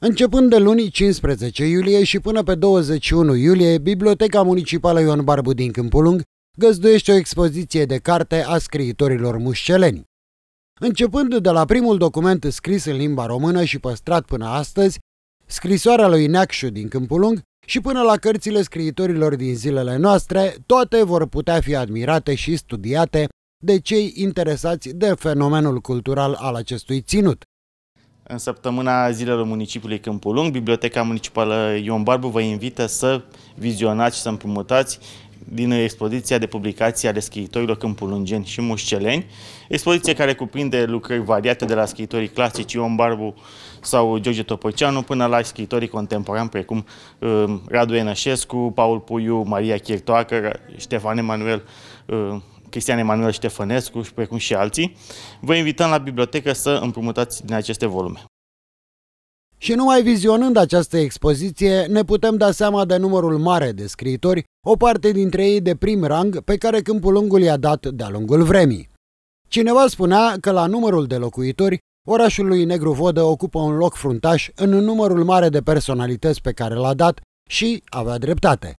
Începând de luni 15 iulie și până pe 21 iulie, Biblioteca Municipală Ion Barbu din Câmpulung găzduiește o expoziție de carte a scriitorilor mușceleni. Începând de la primul document scris în limba română și păstrat până astăzi, scrisoarea lui Neacșu din Câmpulung și până la cărțile scriitorilor din zilele noastre, toate vor putea fi admirate și studiate de cei interesați de fenomenul cultural al acestui ținut. În săptămâna zilelor municipiului Câmpul Lung, Biblioteca Municipală Ion Barbu vă invită să vizionați și să împrumutați din expoziția de publicații ale scriitorilor câmpulungeni și mușceleni, expoziție care cuprinde lucrări variate de la scriitorii clasici Ion Barbu sau George Topăceanu până la scriitorii contemporani precum uh, Radu Enășescu, Paul Puiu, Maria Chirtoacă, Ștefan Emanuel uh, Cristian Emanuel Ștefănescu, precum și alții, vă invităm la bibliotecă să împrumutați din aceste volume. Și numai vizionând această expoziție, ne putem da seama de numărul mare de scriitori, o parte dintre ei de prim rang pe care Câmpul Lungul i-a dat de-a lungul vremii. Cineva spunea că la numărul de locuitori, orașul lui Negru Vodă ocupă un loc fruntaș în numărul mare de personalități pe care l-a dat și avea dreptate.